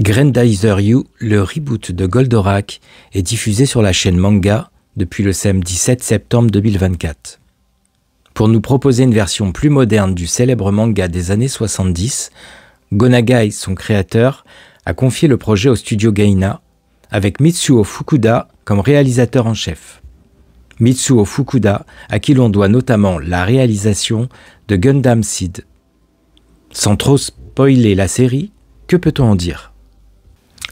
Grandizer You, le reboot de Goldorak, est diffusé sur la chaîne Manga depuis le samedi 7 septembre 2024. Pour nous proposer une version plus moderne du célèbre manga des années 70, Gonagai, son créateur, a confié le projet au studio Gaina, avec Mitsuo Fukuda comme réalisateur en chef. Mitsuo Fukuda, à qui l'on doit notamment la réalisation de Gundam Seed. Sans trop spoiler la série, que peut-on en dire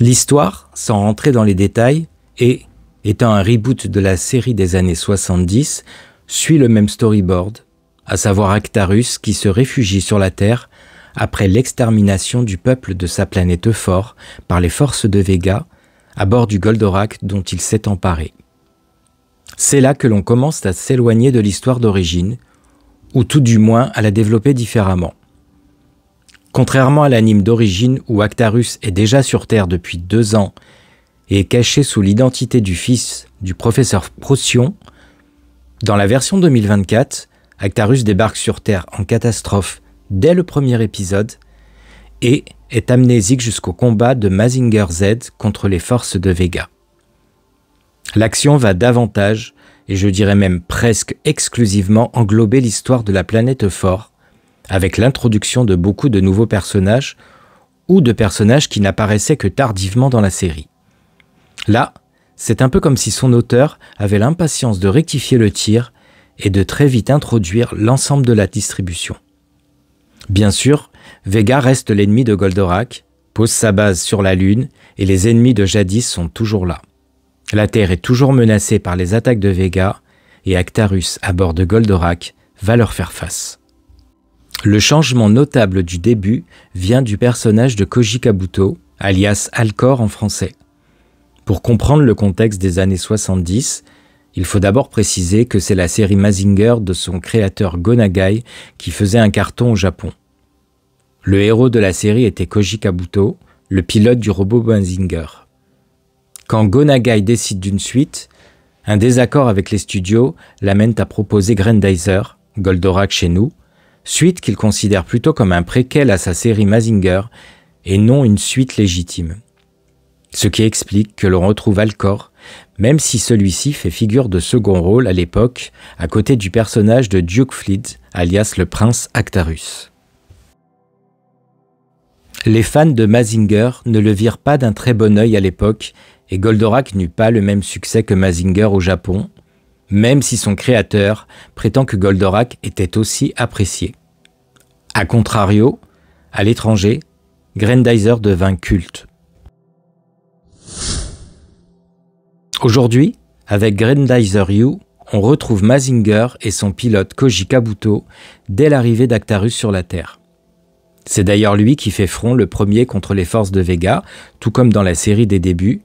L'histoire, sans rentrer dans les détails, et étant un reboot de la série des années 70, suit le même storyboard, à savoir Actarus qui se réfugie sur la Terre après l'extermination du peuple de sa planète Euphor par les forces de Vega, à bord du Goldorak dont il s'est emparé. C'est là que l'on commence à s'éloigner de l'histoire d'origine, ou tout du moins à la développer différemment. Contrairement à l'anime d'origine où Actarus est déjà sur Terre depuis deux ans et est caché sous l'identité du fils du professeur Procyon, dans la version 2024, Actarus débarque sur Terre en catastrophe dès le premier épisode et est amnésique jusqu'au combat de Mazinger Z contre les forces de Vega. L'action va davantage, et je dirais même presque exclusivement englober l'histoire de la planète Fort, avec l'introduction de beaucoup de nouveaux personnages ou de personnages qui n'apparaissaient que tardivement dans la série. Là, c'est un peu comme si son auteur avait l'impatience de rectifier le tir et de très vite introduire l'ensemble de la distribution. Bien sûr, Vega reste l'ennemi de Goldorak, pose sa base sur la Lune, et les ennemis de jadis sont toujours là. La Terre est toujours menacée par les attaques de Vega, et Actarus, à bord de Goldorak, va leur faire face. Le changement notable du début vient du personnage de Koji Kabuto, alias Alcor en français. Pour comprendre le contexte des années 70, il faut d'abord préciser que c'est la série Mazinger de son créateur Gonagai qui faisait un carton au Japon. Le héros de la série était Koji Kabuto, le pilote du robot Mazinger. Quand Gonagai décide d'une suite, un désaccord avec les studios l'amène à proposer Grandizer, Goldorak chez nous, suite qu'il considère plutôt comme un préquel à sa série Mazinger et non une suite légitime. Ce qui explique que l'on retrouve Alcor, même si celui-ci fait figure de second rôle à l'époque, à côté du personnage de Duke Fleet, alias le prince Actarus. Les fans de Mazinger ne le virent pas d'un très bon œil à l'époque, et Goldorak n'eut pas le même succès que Mazinger au Japon, même si son créateur prétend que Goldorak était aussi apprécié. A contrario, à l'étranger, Grendizer devint culte. Aujourd'hui, avec Grendizer U, on retrouve Mazinger et son pilote Koji Kabuto dès l'arrivée d'Actarus sur la Terre. C'est d'ailleurs lui qui fait front le premier contre les forces de Vega, tout comme dans la série des débuts,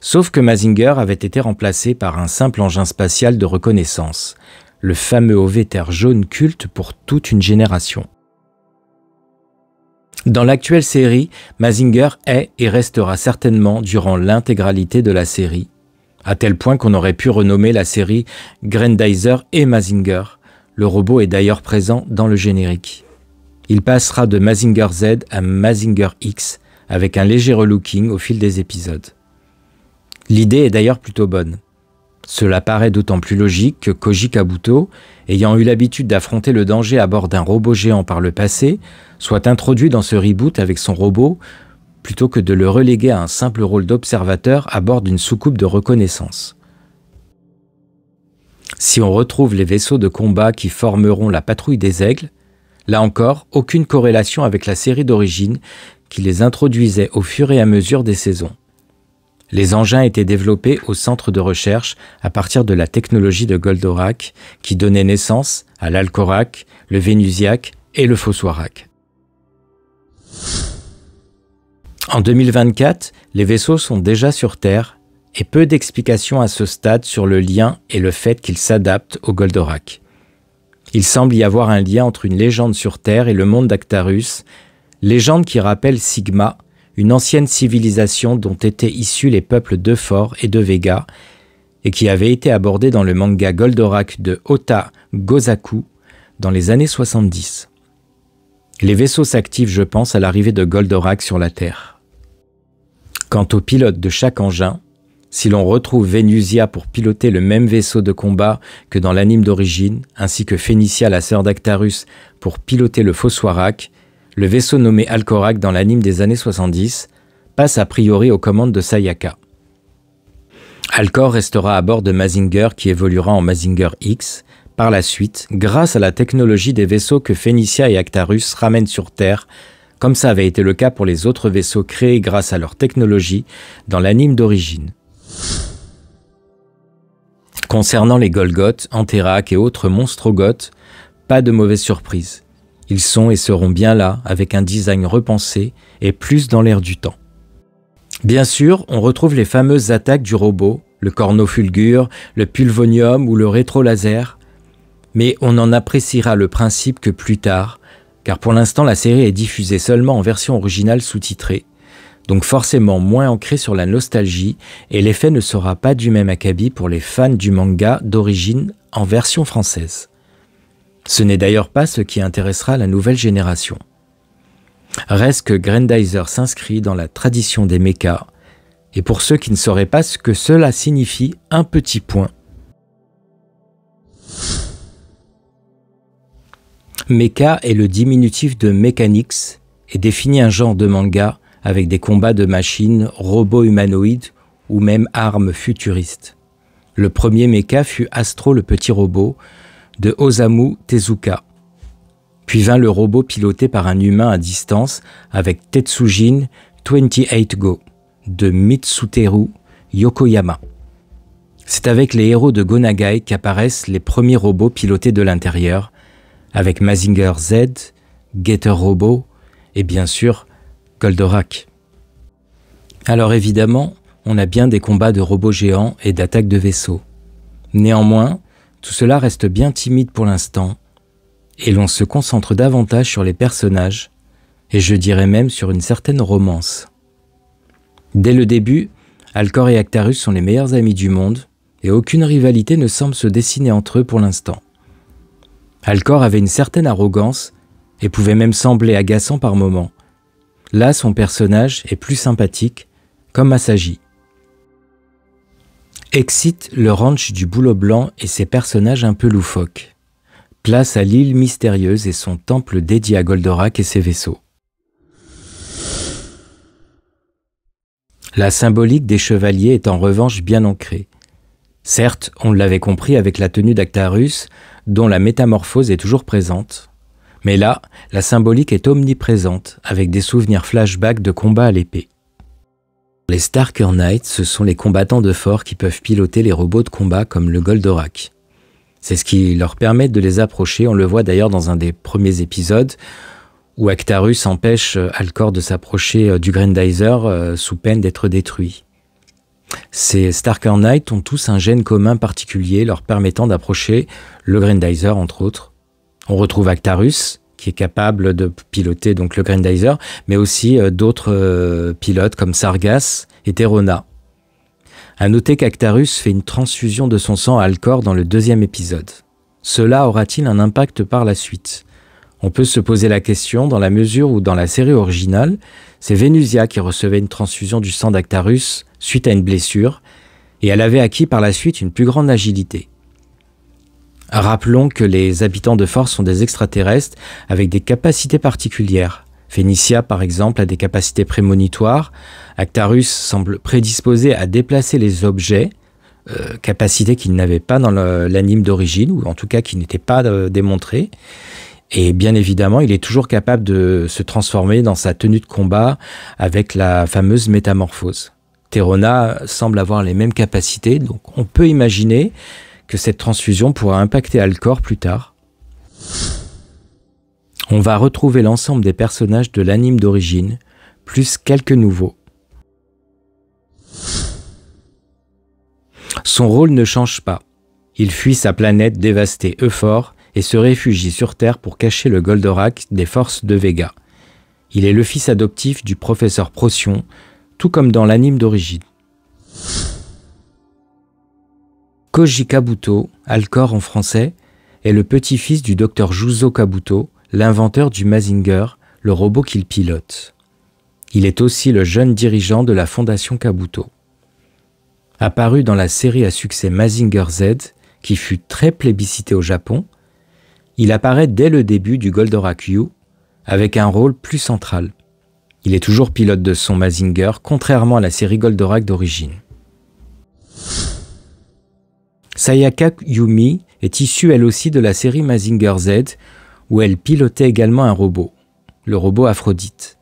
sauf que Mazinger avait été remplacé par un simple engin spatial de reconnaissance, le fameux ovéter jaune culte pour toute une génération. Dans l'actuelle série, Mazinger est et restera certainement durant l'intégralité de la série, à tel point qu'on aurait pu renommer la série Grandizer et Mazinger. Le robot est d'ailleurs présent dans le générique. Il passera de Mazinger Z à Mazinger X, avec un léger relooking au fil des épisodes. L'idée est d'ailleurs plutôt bonne. Cela paraît d'autant plus logique que Koji Kabuto, ayant eu l'habitude d'affronter le danger à bord d'un robot géant par le passé, soit introduit dans ce reboot avec son robot, plutôt que de le reléguer à un simple rôle d'observateur à bord d'une soucoupe de reconnaissance. Si on retrouve les vaisseaux de combat qui formeront la patrouille des aigles, là encore, aucune corrélation avec la série d'origine qui les introduisait au fur et à mesure des saisons. Les engins étaient développés au centre de recherche à partir de la technologie de Goldorak qui donnait naissance à l'Alcorak, le Vénusiaque et le Fossoirac. En 2024, les vaisseaux sont déjà sur Terre et peu d'explications à ce stade sur le lien et le fait qu'ils s'adaptent au Goldorak. Il semble y avoir un lien entre une légende sur Terre et le monde d'Actarus, légende qui rappelle Sigma, une ancienne civilisation dont étaient issus les peuples d'Euphor et de Vega, et qui avait été abordée dans le manga Goldorak de Ota Gozaku dans les années 70. Les vaisseaux s'activent, je pense, à l'arrivée de Goldorak sur la Terre. Quant aux pilotes de chaque engin, si l'on retrouve Vénusia pour piloter le même vaisseau de combat que dans l'anime d'origine, ainsi que Phénicia, la sœur d'Actarus, pour piloter le Foswarak, le vaisseau nommé Alcorac dans l'anime des années 70 passe a priori aux commandes de Sayaka. Alcor restera à bord de Mazinger qui évoluera en Mazinger X par la suite grâce à la technologie des vaisseaux que Phénicia et Actarus ramènent sur Terre, comme ça avait été le cas pour les autres vaisseaux créés grâce à leur technologie dans l'anime d'origine. Concernant les Golgoth, Antérac et autres monstrogoths, pas de mauvaise surprise. Ils sont et seront bien là, avec un design repensé et plus dans l'air du temps. Bien sûr, on retrouve les fameuses attaques du robot, le cornofulgure, le pulvonium ou le rétro laser, mais on en appréciera le principe que plus tard, car pour l'instant la série est diffusée seulement en version originale sous-titrée, donc forcément moins ancrée sur la nostalgie, et l'effet ne sera pas du même acabit pour les fans du manga d'origine en version française. Ce n'est d'ailleurs pas ce qui intéressera la nouvelle génération. Reste que Grandizer s'inscrit dans la tradition des mechas, et pour ceux qui ne sauraient pas ce que cela signifie, un petit point. Mecha est le diminutif de Mechanics et définit un genre de manga avec des combats de machines, robots humanoïdes ou même armes futuristes. Le premier mecha fut Astro le petit robot, de Osamu Tezuka. Puis vint le robot piloté par un humain à distance avec Tetsujin 28 Go de Mitsuteru Yokoyama. C'est avec les héros de Gonagai qu'apparaissent les premiers robots pilotés de l'intérieur, avec Mazinger Z, Getter Robot et bien sûr Goldorak. Alors évidemment, on a bien des combats de robots géants et d'attaques de vaisseaux. Néanmoins, tout cela reste bien timide pour l'instant, et l'on se concentre davantage sur les personnages, et je dirais même sur une certaine romance. Dès le début, Alcor et Actarus sont les meilleurs amis du monde, et aucune rivalité ne semble se dessiner entre eux pour l'instant. Alcor avait une certaine arrogance, et pouvait même sembler agaçant par moments. Là, son personnage est plus sympathique, comme sagit Excite le ranch du Boulot Blanc et ses personnages un peu loufoques. Place à l'île mystérieuse et son temple dédié à Goldorak et ses vaisseaux. La symbolique des chevaliers est en revanche bien ancrée. Certes, on l'avait compris avec la tenue d'Actarus, dont la métamorphose est toujours présente. Mais là, la symbolique est omniprésente, avec des souvenirs flashbacks de combats à l'épée. Les Starker Knights, ce sont les combattants de fort qui peuvent piloter les robots de combat comme le Goldorak. C'est ce qui leur permet de les approcher, on le voit d'ailleurs dans un des premiers épisodes, où Actarus empêche euh, Alcor de s'approcher euh, du Grandizer euh, sous peine d'être détruit. Ces Starker Knights ont tous un gène commun particulier leur permettant d'approcher le Grandizer entre autres. On retrouve Actarus, qui est capable de piloter donc le Grandizer, mais aussi euh, d'autres euh, pilotes comme Sargas et Terona. A noter qu'Actarus fait une transfusion de son sang à Alcor dans le deuxième épisode. Cela aura-t-il un impact par la suite On peut se poser la question dans la mesure où dans la série originale, c'est Vénusia qui recevait une transfusion du sang d'Actarus suite à une blessure, et elle avait acquis par la suite une plus grande agilité. Rappelons que les habitants de Force sont des extraterrestres avec des capacités particulières. Phénicia, par exemple, a des capacités prémonitoires. Actarus semble prédisposé à déplacer les objets, euh, capacités qu'il n'avait pas dans l'anime d'origine, ou en tout cas qui n'étaient pas euh, démontrées. Et bien évidemment, il est toujours capable de se transformer dans sa tenue de combat avec la fameuse métamorphose. Terona semble avoir les mêmes capacités, donc on peut imaginer cette transfusion pourra impacter Alcor plus tard. On va retrouver l'ensemble des personnages de l'anime d'origine, plus quelques nouveaux. Son rôle ne change pas. Il fuit sa planète dévastée Euphor et se réfugie sur Terre pour cacher le Goldorak des forces de Vega. Il est le fils adoptif du professeur Procyon, tout comme dans l'anime d'origine. Koji Kabuto, Alcor en français, est le petit-fils du docteur Juzo Kabuto, l'inventeur du Mazinger, le robot qu'il pilote. Il est aussi le jeune dirigeant de la Fondation Kabuto. Apparu dans la série à succès Mazinger Z, qui fut très plébiscité au Japon, il apparaît dès le début du Goldorak U, avec un rôle plus central. Il est toujours pilote de son Mazinger, contrairement à la série Goldorak d'origine. Sayaka Yumi est issue elle aussi de la série Mazinger Z, où elle pilotait également un robot, le robot Aphrodite.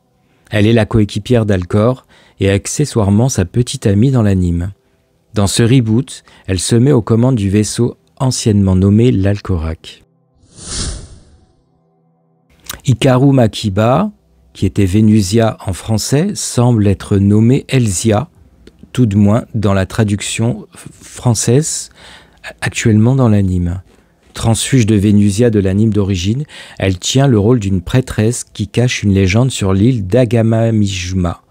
Elle est la coéquipière d'Alcor et accessoirement sa petite amie dans l'anime. Dans ce reboot, elle se met aux commandes du vaisseau anciennement nommé l'Alcorac. Ikaru Makiba, qui était Vénusia en français, semble être nommée Elzia, tout de moins dans la traduction française actuellement dans l'anime. Transfuge de Vénusia de l'anime d'origine, elle tient le rôle d'une prêtresse qui cache une légende sur l'île d'Agama-Mijuma.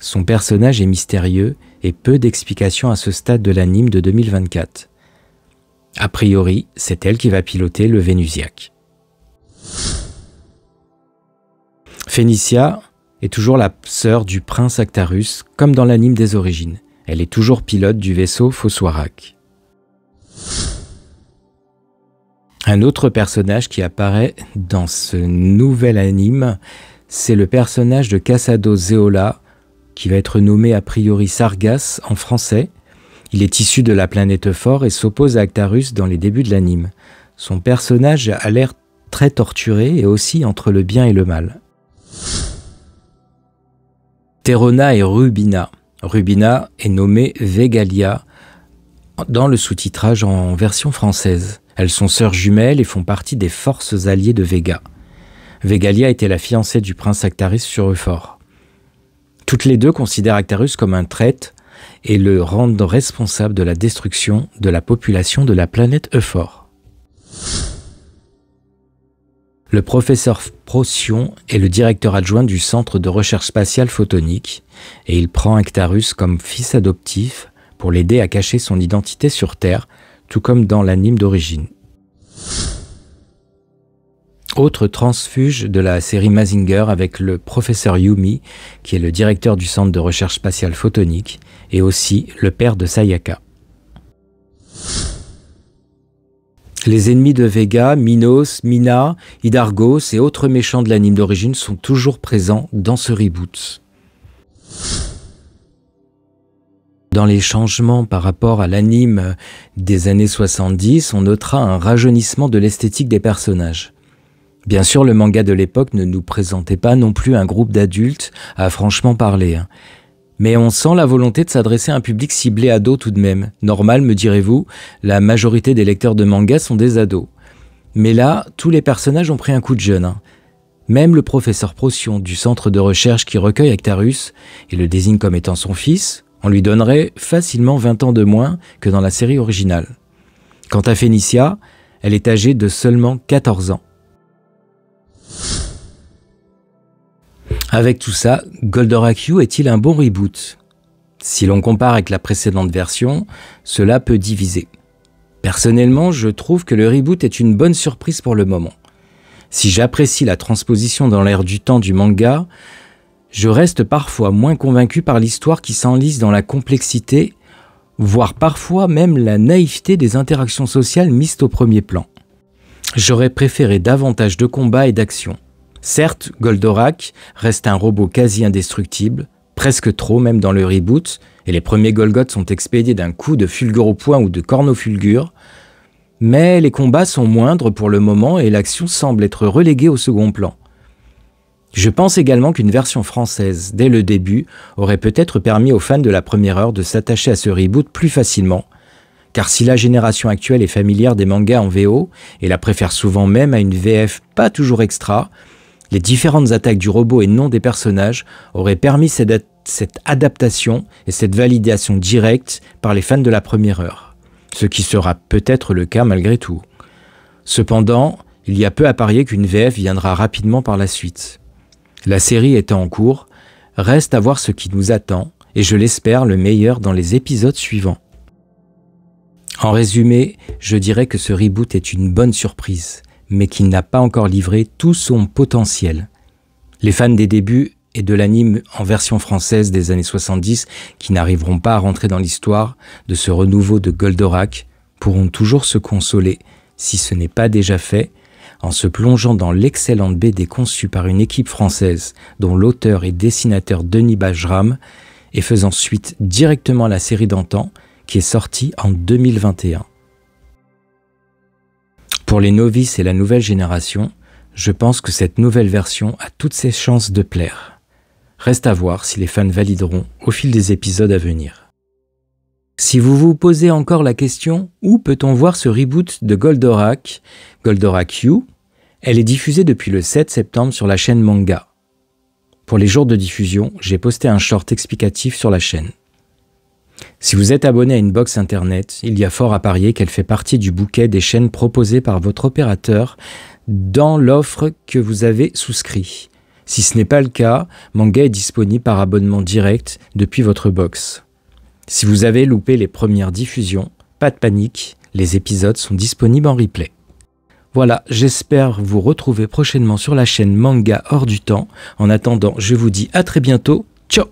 Son personnage est mystérieux et peu d'explications à ce stade de l'anime de 2024. A priori, c'est elle qui va piloter le Vénusiaque. Phénicia est toujours la sœur du prince Actarus, comme dans l'anime des origines. Elle est toujours pilote du vaisseau Foswarak. Un autre personnage qui apparaît dans ce nouvel anime, c'est le personnage de Cassado Zeola, qui va être nommé a priori Sargas en français. Il est issu de la planète Fort et s'oppose à Actarus dans les débuts de l'anime. Son personnage a l'air très torturé et aussi entre le bien et le mal. Terona et Rubina. Rubina est nommée Vegalia, dans le sous-titrage en version française. Elles sont sœurs jumelles et font partie des forces alliées de Vega. Vegalia était la fiancée du prince Actarus sur Euphor. Toutes les deux considèrent Actarus comme un traître et le rendent responsable de la destruction de la population de la planète Euphor. Le professeur Procyon est le directeur adjoint du Centre de recherche spatiale photonique et il prend Actarus comme fils adoptif pour l'aider à cacher son identité sur Terre, tout comme dans l'anime d'origine. Autre transfuge de la série Mazinger avec le professeur Yumi, qui est le directeur du centre de recherche spatiale photonique, et aussi le père de Sayaka. Les ennemis de Vega, Minos, Mina, Hidargos et autres méchants de l'anime d'origine sont toujours présents dans ce reboot dans les changements par rapport à l'anime des années 70, on notera un rajeunissement de l'esthétique des personnages. Bien sûr, le manga de l'époque ne nous présentait pas non plus un groupe d'adultes à franchement parler. Hein. Mais on sent la volonté de s'adresser à un public ciblé ado tout de même. Normal, me direz-vous, la majorité des lecteurs de manga sont des ados. Mais là, tous les personnages ont pris un coup de jeune. Hein. Même le professeur Procion du centre de recherche qui recueille Actarus et le désigne comme étant son fils, on lui donnerait facilement 20 ans de moins que dans la série originale. Quant à Phénicia, elle est âgée de seulement 14 ans. Avec tout ça, Goldorak est-il un bon reboot Si l'on compare avec la précédente version, cela peut diviser. Personnellement, je trouve que le reboot est une bonne surprise pour le moment. Si j'apprécie la transposition dans l'air du temps du manga, je reste parfois moins convaincu par l'histoire qui s'enlise dans la complexité, voire parfois même la naïveté des interactions sociales mises au premier plan. J'aurais préféré davantage de combats et d'actions. Certes, Goldorak reste un robot quasi indestructible, presque trop même dans le reboot, et les premiers Golgoths sont expédiés d'un coup de fulgure au poing ou de corne au fulgure, mais les combats sont moindres pour le moment et l'action semble être reléguée au second plan. Je pense également qu'une version française, dès le début, aurait peut-être permis aux fans de la première heure de s'attacher à ce reboot plus facilement, car si la génération actuelle est familière des mangas en VO, et la préfère souvent même à une VF pas toujours extra, les différentes attaques du robot et non des personnages auraient permis cette, adaptation et cette validation directe par les fans de la première heure, ce qui sera peut-être le cas malgré tout. Cependant, il y a peu à parier qu'une VF viendra rapidement par la suite. La série étant en cours, reste à voir ce qui nous attend, et je l'espère le meilleur dans les épisodes suivants. En résumé, je dirais que ce reboot est une bonne surprise, mais qu'il n'a pas encore livré tout son potentiel. Les fans des débuts et de l'anime en version française des années 70 qui n'arriveront pas à rentrer dans l'histoire de ce renouveau de Goldorak pourront toujours se consoler, si ce n'est pas déjà fait, en se plongeant dans l'excellente BD conçue par une équipe française dont l'auteur et dessinateur Denis Bajram et faisant suite directement à la série d'antan qui est sortie en 2021. Pour les novices et la nouvelle génération, je pense que cette nouvelle version a toutes ses chances de plaire. Reste à voir si les fans valideront au fil des épisodes à venir. Si vous vous posez encore la question où peut-on voir ce reboot de Goldorak, Goldorak U elle est diffusée depuis le 7 septembre sur la chaîne Manga. Pour les jours de diffusion, j'ai posté un short explicatif sur la chaîne. Si vous êtes abonné à une box internet, il y a fort à parier qu'elle fait partie du bouquet des chaînes proposées par votre opérateur dans l'offre que vous avez souscrit. Si ce n'est pas le cas, Manga est disponible par abonnement direct depuis votre box. Si vous avez loupé les premières diffusions, pas de panique, les épisodes sont disponibles en replay. Voilà, j'espère vous retrouver prochainement sur la chaîne Manga Hors du Temps. En attendant, je vous dis à très bientôt. Ciao